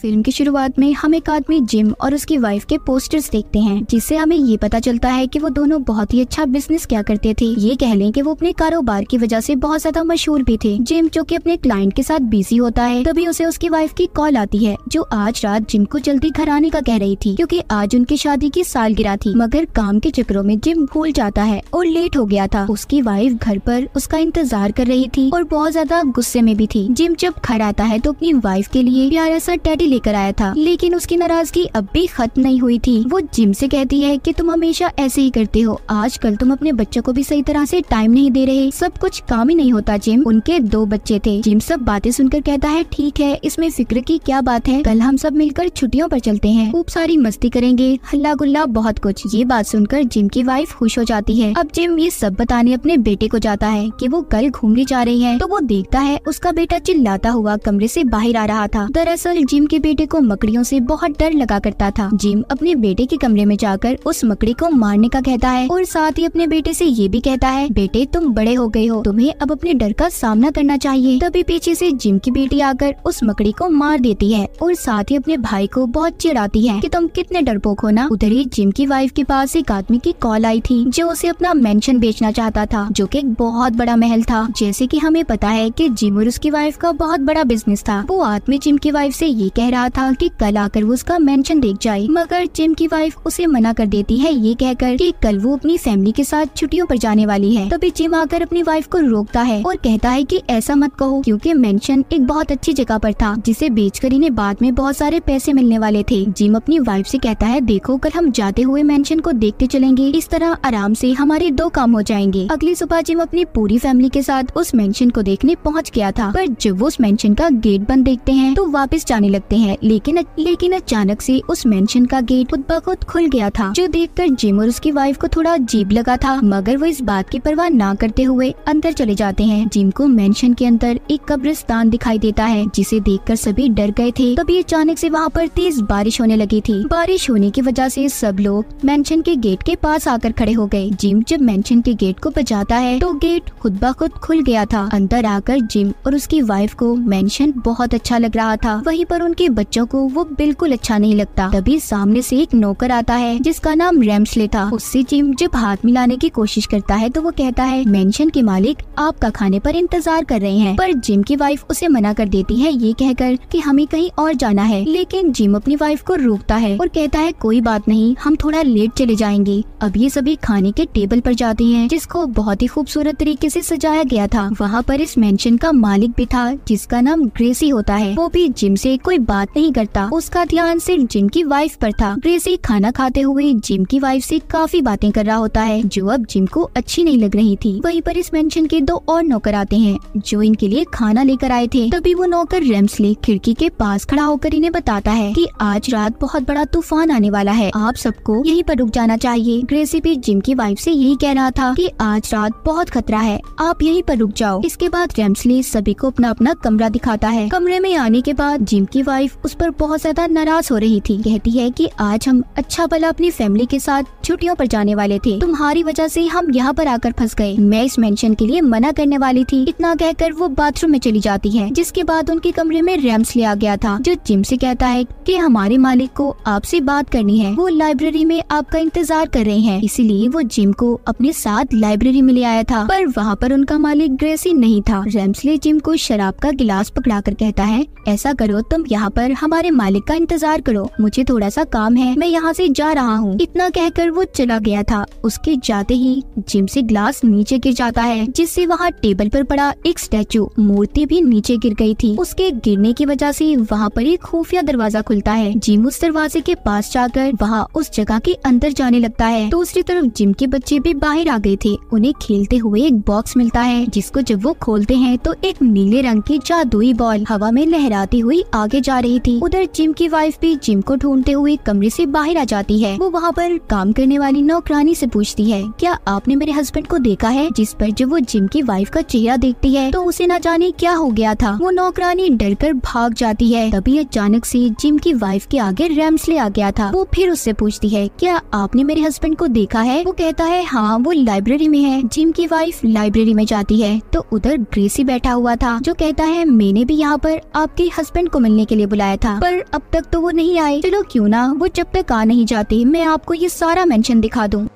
film की शुरुआत में हम एक आदमी जिम और उसकी वाइफ के पोस्टर्स देखते हैं जिससे हमें ये पता चलता है कि वो दोनों बहुत ही अच्छा बिजनेस क्या करते थे ये कह लें कि वो अपने कारोबार की वजह से बहुत ज्यादा मशहूर भी थे जिम जो कि अपने क्लाइंट के साथ बिजी होता है तभी उसे उसकी वाइफ की कॉल आती है जो आज रात जिम को जल्दी घर आने का कह रही थी क्योंकि आज उनकी शादी की सालगिरह थी मगर काम के चक्करों में जिम भूल जाता है और लेट हो गया था उसकी वाइफ घर पर उसका इंतजार कर रही थी और बहुत ज्यादा गुस्से में भी थी जिम जब घर आता है तो अपनी वाइफ के लिए प्यारा सा टेट पार्टी लेकर आया था लेकिन उसकी नाराजगी अब भी खत्म नहीं हुई थी वो जिम से कहती है कि तुम हमेशा ऐसे ही करते हो आजकल तुम अपने बच्चों को भी सही तरह से टाइम नहीं दे रहे सब कुछ काम ही नहीं होता जिम उनके दो बच्चे थे जिम सब बातें सुनकर कहता है ठीक है इसमें फिक्र की क्या बात है कल हम सब मिलकर छुट्टियों पर चलते हैं खूब सारी मस्ती करेंगे हल्ला गुल्ला बहुत कुछ ये बात सुनकर जिम की वाइफ खुश हो जाती है अब जिम ये सब बताने अपने बेटे को जाता है कि वो कल घूमने जा रही है तो वो देखता है उसका बेटा चिल्लाता हुआ कमरे से बाहर आ रहा था दरअसल जिम उनके बेटे को मकड़ियों से बहुत डर लगा करता था जिम अपने बेटे के कमरे में जाकर उस मकड़ी को मारने का कहता है और साथ ही अपने बेटे से ये भी कहता है बेटे तुम बड़े हो गए हो तुम्हें अब अपने डर का सामना करना चाहिए तभी पीछे से जिम की बेटी आकर उस मकड़ी को मार देती है और साथ ही अपने भाई को बहुत चिढ़ाती है कि तुम कितने डरपोक हो ना उधर ही जिम की वाइफ के पास एक आदमी की कॉल आई थी जो उसे अपना मेंशन बेचना चाहता था जो कि एक बहुत बड़ा महल था जैसे कि हमें पता है कि जिम और उसकी वाइफ का बहुत बड़ा बिजनेस था वो आदमी जिम की वाइफ से ये कह रहा था कि कल आकर वो उसका मेंशन देख जाए मगर जिम की वाइफ उसे मना कर देती है ये कहकर कि कल वो अपनी फैमिली के साथ छुट्टियों पर जाने वाली है तभी जिम आकर अपनी वाइफ को रोकता है और कहता है कि ऐसा मत कहो क्योंकि मेंशन एक बहुत अच्छी जगह पर था जिसे बेचकर इन्हें बाद में बहुत सारे पैसे मिलने वाले थे जिम अपनी वाइफ से कहता है देखो कल हम जाते हुए मेंशन को देखते चलेंगे इस तरह आराम से हमारे दो काम हो जाएंगे अगली सुबह जिम अपनी पूरी फैमिली के साथ उस मेंशन को देखने पहुंच गया था पर जब वो उस मेंशन का गेट बंद देखते हैं तो वापस जाने लगते सकते हैं लेकिन लेकिन अचानक से उस मेंशन का गेट खुद ब खुद खुल गया था जो देखकर जिम और उसकी वाइफ को थोड़ा अजीब लगा था मगर वो इस बात की परवाह ना करते हुए अंदर चले जाते हैं जिम को मेंशन के अंदर एक कब्रिस्तान दिखाई देता है जिसे देख सभी डर गए थे तभी अचानक ऐसी वहाँ आरोप तेज बारिश होने लगी थी बारिश होने की वजह ऐसी सब लोग मैंशन के गेट के पास आकर खड़े हो गए जिम जब मैंशन के गेट को बचाता है तो गेट खुद ब खुद खुल गया था अंदर आकर जिम और उसकी वाइफ को मेंशन बहुत अच्छा लग रहा था वहीं पर उनके के बच्चों को वो बिल्कुल अच्छा नहीं लगता तभी सामने से एक नौकर आता है जिसका नाम रैम्सले था उससे जिम जब हाथ मिलाने की कोशिश करता है तो वो कहता है मेंशन के मालिक आपका खाने पर इंतजार कर रहे हैं पर जिम की वाइफ उसे मना कर देती है ये कहकर कि हमें कहीं और जाना है लेकिन जिम अपनी वाइफ को रोकता है और कहता है कोई बात नहीं हम थोड़ा लेट चले जाएंगे अब ये सभी खाने के टेबल पर जाते हैं जिसको बहुत ही खूबसूरत तरीके से सजाया गया था वहाँ पर इस मेंशन का मालिक भी था जिसका नाम ग्रेसी होता है वो भी जिम से कोई बात नहीं करता उसका ध्यान सिर्फ जिम की वाइफ पर था ग्रेसी खाना खाते हुए जिम की वाइफ से काफी बातें कर रहा होता है जो अब जिम को अच्छी नहीं लग रही थी वहीं पर इस मेंशन के दो और नौकर आते हैं जो इनके लिए खाना लेकर आए थे तभी वो नौकर रेम्सले खिड़की के पास खड़ा होकर इन्हें बताता है की आज रात बहुत बड़ा तूफान आने वाला है आप सबको यही पर रुक जाना चाहिए ग्रेसी भी जिम की वाइफ ऐसी यही कह रहा था की आज रात बहुत खतरा है आप यही पर रुक जाओ इसके बाद रेम्सले सभी को अपना अपना कमरा दिखाता है कमरे में आने के बाद जिम की वाइफ वाइफ उस पर बहुत ज्यादा नाराज हो रही थी कहती है कि आज हम अच्छा भला अपनी फैमिली के साथ छुट्टियों पर जाने वाले थे तुम्हारी वजह से हम यहाँ पर आकर फंस गए मैं इस मेंशन के लिए मना करने वाली थी इतना कहकर वो बाथरूम में चली जाती है जिसके बाद उनके कमरे में रैम्स ले आ गया था जो जिम से कहता है की हमारे मालिक को आपसे बात करनी है वो लाइब्रेरी में आपका इंतजार कर रहे हैं इसीलिए वो जिम को अपने साथ लाइब्रेरी में ले आया था पर वहाँ पर उनका मालिक ग्रेसी नहीं था रैम्सले जिम को शराब का गिलास पकड़ा कर कहता है ऐसा करो तुम यहाँ यहाँ पर हमारे मालिक का इंतजार करो मुझे थोड़ा सा काम है मैं यहाँ से जा रहा हूँ इतना कहकर वो चला गया था उसके जाते ही जिम से ग्लास नीचे गिर जाता है जिससे वहाँ टेबल पर पड़ा एक स्टैचू मूर्ति भी नीचे गिर गई थी उसके गिरने की वजह से वहाँ पर एक खुफिया दरवाजा खुलता है जिम उस दरवाजे के पास जाकर वहाँ उस जगह के अंदर जाने लगता है दूसरी तरफ जिम के बच्चे भी बाहर आ गए थे उन्हें खेलते हुए एक बॉक्स मिलता है जिसको जब वो खोलते हैं तो एक नीले रंग की जादुई बॉल हवा में लहराती हुई आगे जा रही थी उधर जिम की वाइफ भी जिम को ढूंढते हुए कमरे से बाहर आ जाती है वो वहाँ पर काम करने वाली नौकरानी से पूछती है क्या आपने मेरे हस्बैंड को देखा है जिस पर जब वो जिम की वाइफ का चेहरा देखती है तो उसे न जाने क्या हो गया था वो नौकरानी डर कर भाग जाती है तभी अचानक से जिम की वाइफ के आगे रैम्सले आ गया था वो फिर उससे पूछती है क्या आपने मेरे हस्बैंड को देखा है वो कहता है हाँ वो लाइब्रेरी में है जिम की वाइफ लाइब्रेरी में जाती है तो उधर ग्रेसी बैठा हुआ था जो कहता है मैंने भी यहाँ पर आपके हस्बैंड को मिलने के लिए लिए बुलाया था पर अब तक तो वो नहीं आए चलो क्यों ना वो जब तक आ नहीं जाते मैं आपको ये सारा मेंशन दिखा दूँ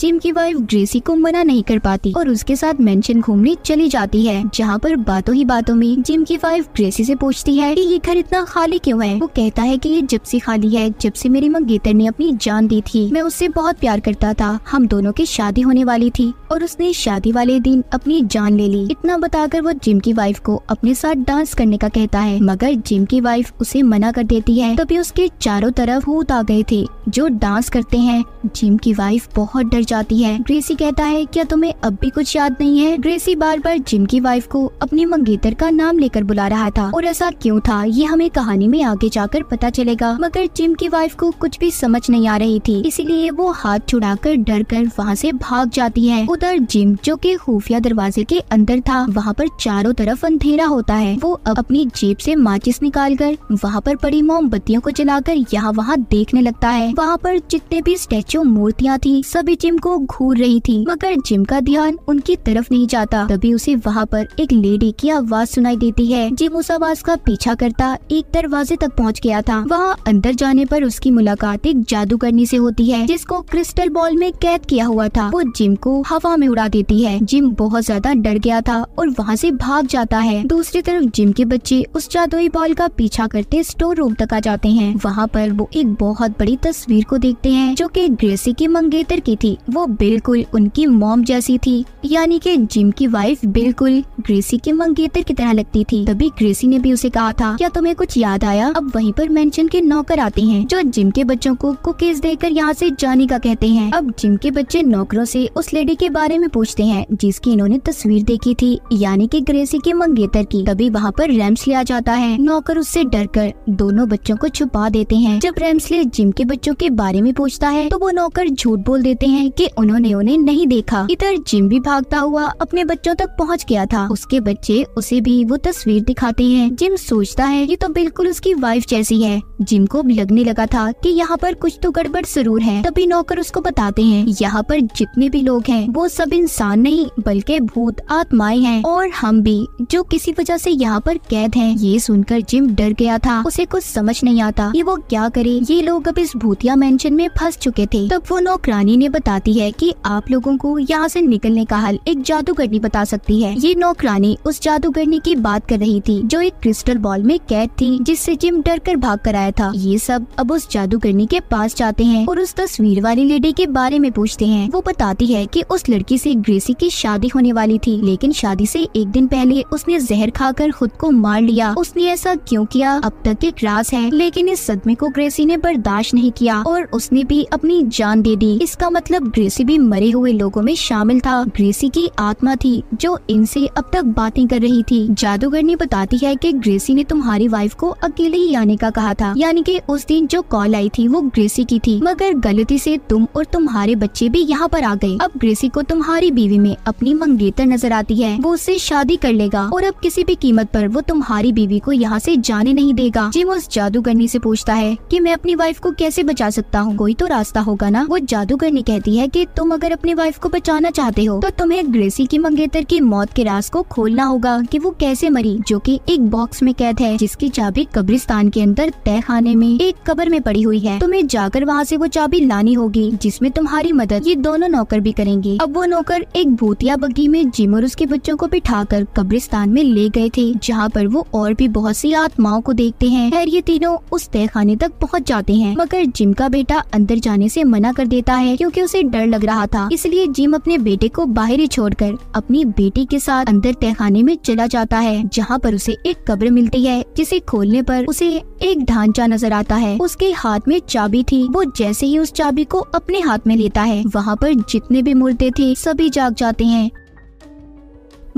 जिम की वाइफ ग्रेसी को मना नहीं कर पाती और उसके साथ मेंशन घूमने चली जाती है जहाँ पर बातों ही बातों में जिम की वाइफ ग्रेसी से पूछती है कि ये घर इतना खाली क्यों है वो कहता है कि ये जब से खाली है जब से मेरी माँ ने अपनी जान दी थी मैं उससे बहुत प्यार करता था हम दोनों की शादी होने वाली थी और उसने शादी वाले दिन अपनी जान ले ली इतना बताकर वो जिम की वाइफ को अपने साथ डांस करने का कहता है मगर जिम की वाइफ उसे मना कर देती है तभी उसके चारों तरफ भूत आ गए थे जो डांस करते हैं जिम की वाइफ बहुत डर जाती है ग्रेसी कहता है क्या तुम्हें अब भी कुछ याद नहीं है ग्रेसी बार बार जिम की वाइफ को अपने मंगेतर का नाम लेकर बुला रहा था और ऐसा क्यों था ये हमें कहानी में आगे जाकर पता चलेगा मगर जिम की वाइफ को कुछ भी समझ नहीं आ रही थी इसीलिए वो हाथ छुड़ाकर डर कर वहाँ से भाग जाती है उधर जिम जो कि खुफिया दरवाजे के अंदर था वहाँ पर चारों तरफ अंधेरा होता है वो अब अपनी जेब से माचिस निकाल कर वहाँ पर पड़ी मोमबत्तियों को जलाकर यहाँ वहाँ देखने लगता है वहाँ पर जितने भी स्टेचू मूर्तियाँ थी सभी जिम को घूर रही थी मगर जिम का ध्यान उनकी तरफ नहीं जाता तभी उसे वहाँ पर एक लेडी की आवाज सुनाई देती है जिम उस आवाज का पीछा करता एक दरवाजे तक पहुँच गया था वहाँ अंदर जाने पर उसकी मुलाकात एक जादूगरनी से होती है जिसको क्रिस्टल बॉल में कैद किया हुआ था वो जिम को हवा में उड़ा देती है जिम बहुत ज्यादा डर गया था और वहाँ से भाग जाता है दूसरी तरफ जिम के बच्चे उस जादुई बॉल का पीछा करते स्टोर रूम तक आ जाते हैं वहाँ पर वो एक बहुत बड़ी तस्वीर को देखते हैं जो कि ग्रेसी की मंगेतर की थी वो बिल्कुल उनकी मॉम जैसी थी यानी कि जिम की वाइफ बिल्कुल ग्रेसी के मंगेतर की तरह लगती थी तभी ग्रेसी ने भी उसे कहा था क्या तुम्हें कुछ याद आया अब वहीं पर मेंशन के नौकर आते हैं जो जिम के बच्चों को कुकीज देकर यहाँ से जाने का कहते हैं अब जिम के बच्चे नौकरों से उस लेडी के बारे में पूछते हैं जिसकी इन्होंने तस्वीर देखी थी यानी कि ग्रेसी के मंगेतर की तभी वहाँ पर रैम्स लिया जाता है नौकर उससे डर कर दोनों बच्चों को छुपा देते हैं जब रैम्सले जिम के बच्चों के बारे में पूछता है तो वो नौकर झूठ बोल देते हैं गई कि उन्होंने उन्हें नहीं देखा इधर जिम भी भागता हुआ अपने बच्चों तक पहुंच गया था उसके बच्चे उसे भी वो तस्वीर दिखाते हैं जिम सोचता है ये तो बिल्कुल उसकी वाइफ जैसी है जिम को लगने लगा था कि यहाँ पर कुछ तो गड़बड़ जरूर है तभी नौकर उसको बताते हैं यहाँ पर जितने भी लोग हैं वो सब इंसान नहीं बल्कि भूत आत्माएं हैं और हम भी जो किसी वजह से यहाँ पर कैद हैं ये सुनकर जिम डर गया था उसे कुछ समझ नहीं आता कि वो क्या करे ये लोग अब इस भूतिया मेंशन में फंस चुके थे तब वो नौकरानी ने बताया बताती है कि आप लोगों को यहाँ से निकलने का हल एक जादूगरनी बता सकती है ये नौकरानी उस जादूगरनी की बात कर रही थी जो एक क्रिस्टल बॉल में कैद थी जिससे जिम डर कर भाग कर आया था ये सब अब उस जादूगरनी के पास जाते हैं और उस तस्वीर वाली लेडी के बारे में पूछते हैं वो बताती है की उस लड़की ऐसी ग्रेसी की शादी होने वाली थी लेकिन शादी ऐसी एक दिन पहले उसने जहर खाकर खुद को मार लिया उसने ऐसा क्यों किया अब तक एक राज है लेकिन इस सदमे को ग्रेसी ने बर्दाश्त नहीं किया और उसने भी अपनी जान दे दी इसका मतलब ग्रेसी भी मरे हुए लोगों में शामिल था ग्रेसी की आत्मा थी जो इनसे अब तक बातें कर रही थी जादूगर ने बताती है कि ग्रेसी ने तुम्हारी वाइफ को अकेले ही आने का कहा था यानी कि उस दिन जो कॉल आई थी वो ग्रेसी की थी मगर गलती से तुम और तुम्हारे बच्चे भी यहाँ पर आ गए अब ग्रेसी को तुम्हारी बीवी में अपनी मंगेतर नजर आती है वो उससे शादी कर लेगा और अब किसी भी कीमत पर वो तुम्हारी बीवी को यहाँ से जाने नहीं देगा जिम उस जादूगरनी से पूछता है कि मैं अपनी वाइफ को कैसे बचा सकता हूँ कोई तो रास्ता होगा ना वो जादूगरनी कहती है है कि तुम अगर अपनी वाइफ को बचाना चाहते हो तो तुम्हें ग्रेसी की मंगेतर की मौत के राज को खोलना होगा कि वो कैसे मरी जो कि एक बॉक्स में कैद है जिसकी चाबी कब्रिस्तान के अंदर तय खाने में एक कबर में पड़ी हुई है तुम्हें जाकर वहाँ ऐसी वो चाबी लानी होगी जिसमे तुम्हारी मदद ये दोनों नौकर भी करेंगे अब वो नौकर एक भूतिया बग्घी में जिम और उसके बच्चों को बिठा कर कब्रिस्तान में ले गए थे जहाँ पर वो और भी बहुत सी आत्माओं को देखते हैं खैर ये तीनों उस तय खाने तक पहुँच जाते हैं मगर जिम का बेटा अंदर जाने से मना कर देता है क्योंकि उसे डर लग रहा था इसलिए जिम अपने बेटे को बाहर ही छोड़कर अपनी बेटी के साथ अंदर तहखाने में चला जाता है जहाँ पर उसे एक कब्र मिलती है जिसे खोलने पर उसे एक ढांचा नजर आता है उसके हाथ में चाबी थी वो जैसे ही उस चाबी को अपने हाथ में लेता है वहाँ पर जितने भी मुर्दे थे सभी जाग जाते हैं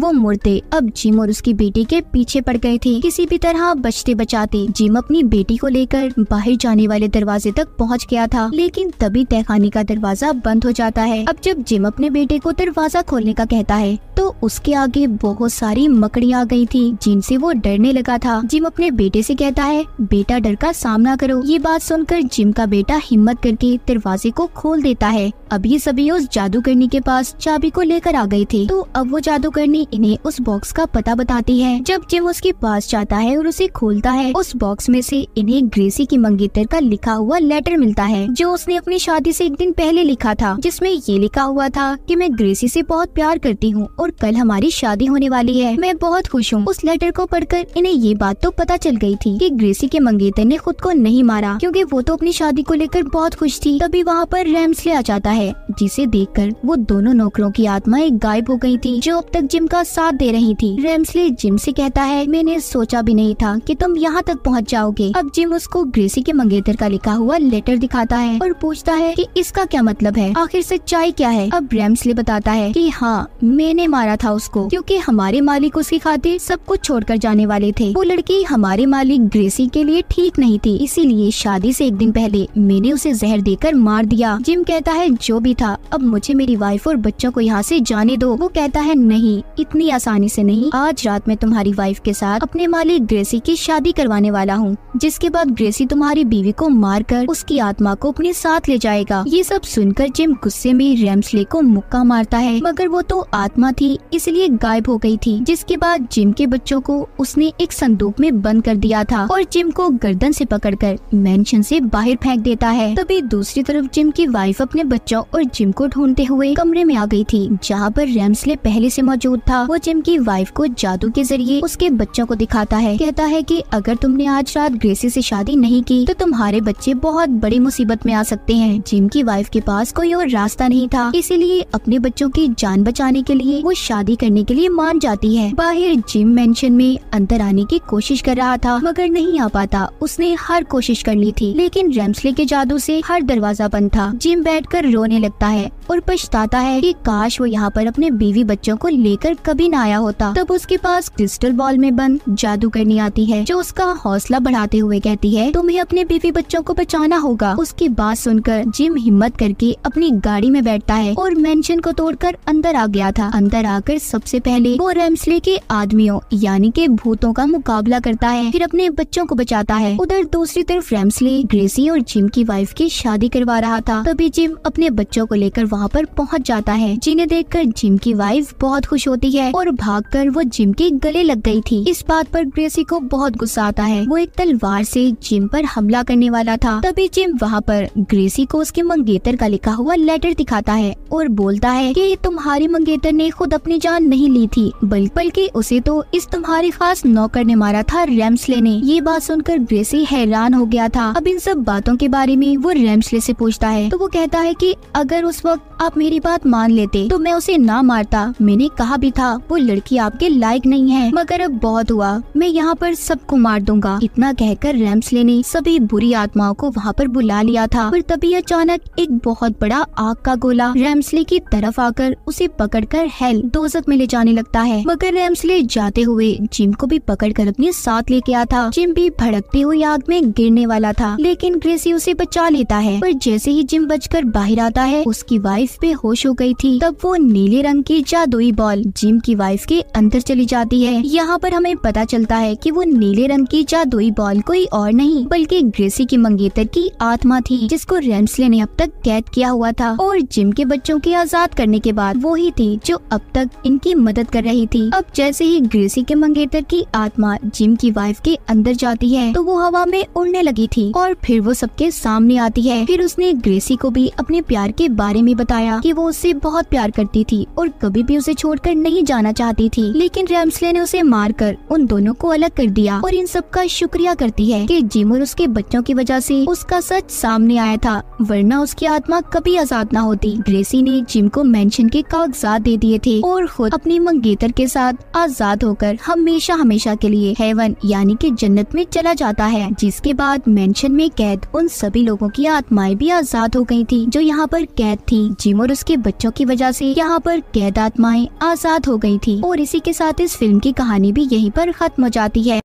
वो मुड़ते अब जिम और उसकी बेटी के पीछे पड़ गए थे किसी भी तरह बचते बचाते जिम अपनी बेटी को लेकर बाहर जाने वाले दरवाजे तक पहुंच गया था लेकिन तभी तहखाने का दरवाजा बंद हो जाता है अब जब जिम अपने बेटे को दरवाजा खोलने का कहता है तो उसके आगे बहुत सारी मकड़ी आ गई थी जिनसे वो डरने लगा था जिम अपने बेटे से कहता है बेटा डर का सामना करो ये बात सुनकर जिम का बेटा हिम्मत करके दरवाजे को खोल देता है अब ये सभी उस जादू करनी के पास चाबी को लेकर आ गए थे तो अब वो जादू करनी इन्हें उस बॉक्स का पता बताती है जब जिम उसके पास जाता है और उसे खोलता है उस बॉक्स में से इन्हें ग्रेसी की मंगेतर का लिखा हुआ लेटर मिलता है जो उसने अपनी शादी से एक दिन पहले लिखा था जिसमें ये लिखा हुआ था कि मैं ग्रेसी से बहुत प्यार करती हूँ और कल हमारी शादी होने वाली है मैं बहुत खुश हूँ उस लेटर को पढ़कर इन्हें ये बात तो पता चल गई थी कि ग्रेसी के मंगेतर ने खुद को नहीं मारा क्योंकि वो तो अपनी शादी को लेकर बहुत खुश थी तभी वहाँ पर ले आ जाता है जिसे कर वो दोनों नौकरों की आत्माएं गायब हो गयी थी जो अब तक जिम का उसका साथ दे रही थी रेमसले जिम से कहता है मैंने सोचा भी नहीं था कि तुम यहाँ तक पहुँच जाओगे अब जिम उसको ग्रेसी के मंगेतर का लिखा हुआ लेटर दिखाता है और पूछता है कि इसका क्या मतलब है आखिर सच्चाई क्या है अब रेमसले बताता है कि हाँ मैंने मारा था उसको क्योंकि हमारे मालिक उसकी खातिर सब कुछ छोड़कर जाने वाले थे वो लड़की हमारे मालिक ग्रेसी के लिए ठीक नहीं थी इसीलिए शादी से एक दिन पहले मैंने उसे जहर देकर मार दिया जिम कहता है जो भी था अब मुझे मेरी वाइफ और बच्चों को यहाँ से जाने दो वो कहता है नहीं इतनी आसानी से नहीं आज रात मैं तुम्हारी वाइफ के साथ अपने मालिक ग्रेसी की शादी करवाने वाला हूँ जिसके बाद ग्रेसी तुम्हारी बीवी को मार कर उसकी आत्मा को अपने साथ ले जाएगा ये सब सुनकर जिम गुस्से में रेम्सले को मुक्का मारता है मगर वो तो आत्मा थी इसलिए गायब हो गयी थी जिसके बाद जिम के बच्चों को उसने एक संदूक में बंद कर दिया था और जिम को गर्दन पकड़ कर मैंशन ऐसी बाहर फेंक देता है तभी दूसरी तरफ जिम की वाइफ अपने बच्चों और जिम को ढूंढते हुए कमरे में आ गई थी जहाँ पर रेम्सले पहले से मौजूद था वो जिम की वाइफ को जादू के जरिए उसके बच्चों को दिखाता है कहता है कि अगर तुमने आज रात ग्रेसी से शादी नहीं की तो तुम्हारे बच्चे बहुत बड़ी मुसीबत में आ सकते हैं जिम की वाइफ के पास कोई और रास्ता नहीं था इसीलिए अपने बच्चों की जान बचाने के लिए वो शादी करने के लिए मान जाती है बाहर जिम मेंशन में अंदर आने की कोशिश कर रहा था मगर नहीं आ पाता उसने हर कोशिश कर ली थी लेकिन रेमसले के जादू से हर दरवाजा बंद था जिम बैठकर रोने लगता है और पछताता है कि काश वो यहाँ पर अपने बीवी बच्चों को लेकर कभी ना आया होता तब उसके पास क्रिस्टल बॉल में बंद जादू करनी आती है जो उसका हौसला बढ़ाते हुए कहती है तुम्हें अपने बीवी बच्चों को बचाना होगा उसकी बात सुनकर जिम हिम्मत करके अपनी गाड़ी में बैठता है और मेंशन को तोड़कर अंदर आ गया था अंदर आकर सबसे पहले वो रेमसले के आदमियों यानी के भूतों का मुकाबला करता है फिर अपने बच्चों को बचाता है उधर दूसरी तरफ रेमसले ग्रेसी और जिम की वाइफ की शादी करवा रहा था तभी जिम अपने बच्चों को लेकर वहाँ पर पहुँच जाता है जिन्हें कर जिम की वाइफ बहुत खुश होती जाती है और भागकर वो जिम के गले लग गई थी इस बात पर ग्रेसी को बहुत गुस्सा आता है वो एक तलवार से जिम पर हमला करने वाला था तभी जिम वहाँ पर ग्रेसी को उसके मंगेतर का लिखा हुआ लेटर दिखाता है और बोलता है कि तुम्हारी मंगेतर ने खुद अपनी जान नहीं ली थी बल्कि बल्कि उसे तो इस तुम्हारे खास नौकर ने मारा था रेम्सले ने ये बात सुनकर ग्रेसी हैरान हो गया था अब इन सब बातों के बारे में वो रेम्सले से पूछता है तो वो कहता है कि अगर उस वक्त आप मेरी बात मान लेते तो मैं उसे ना मारता मैंने कहा भी था वो लड़की आपके लायक नहीं है मगर अब बहुत हुआ मैं यहाँ पर सबको मार दूंगा इतना कहकर रैम्सले ने सभी बुरी आत्माओं को वहाँ पर बुला लिया था पर तभी अचानक एक बहुत बड़ा आग का गोला रैम्सले की तरफ आकर उसे पकड़ कर हेल दोजक में ले जाने लगता है मगर रैम्सले जाते हुए जिम को भी पकड़ कर अपने साथ लेके आया था जिम भी भड़कती हुई आग में गिरने वाला था लेकिन ग्रेसी उसे बचा लेता है पर जैसे ही जिम बचकर बाहर आता है उसकी वाइफ बेहोश हो गई थी तब वो नीले रंग की जादुई बॉल जिम जिम की वाइफ के अंदर चली जाती है यहाँ पर हमें पता चलता है कि वो नीले रंग की जादुई बॉल कोई और नहीं बल्कि ग्रेसी की मंगेतर की आत्मा थी जिसको रेम्सले ने अब तक कैद किया हुआ था और जिम के बच्चों के आजाद करने के बाद वो ही थी जो अब तक इनकी मदद कर रही थी अब जैसे ही ग्रेसी के मंगेतर की आत्मा जिम की वाइफ के अंदर जाती है तो वो हवा में उड़ने लगी थी और फिर वो सबके सामने आती है फिर उसने ग्रेसी को भी अपने प्यार के बारे में बताया कि वो उससे बहुत प्यार करती थी और कभी भी उसे छोड़कर नहीं नहीं जाना चाहती थी लेकिन रेमसले ने उसे मारकर उन दोनों को अलग कर दिया और इन सब का शुक्रिया करती है कि और उसके बच्चों की वजह से उसका सच सामने आया था वरना उसकी आत्मा कभी आजाद न होती ग्रेसी ने जिम को मैंशन के कागजात दे दिए थे और खुद अपने मंगेतर के साथ आजाद होकर हमेशा हमेशा के लिए हेवन यानी कि जन्नत में चला जाता है जिसके बाद मेंशन में कैद उन सभी लोगों की आत्माएं भी आजाद हो गयी थी जो यहाँ पर कैद थी जिम और उसके बच्चों की वजह से यहाँ पर कैद आत्माएं आजाद हो गई थी और इसी के साथ इस फिल्म की कहानी भी यहीं पर खत्म हो जाती है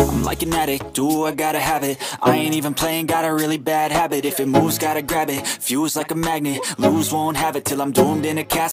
I'm like an addict, do I gotta have it I ain't even playing, got a really bad habit If it moves, gotta grab it, fuse like a magnet Lose, won't have it till I'm doomed in a cast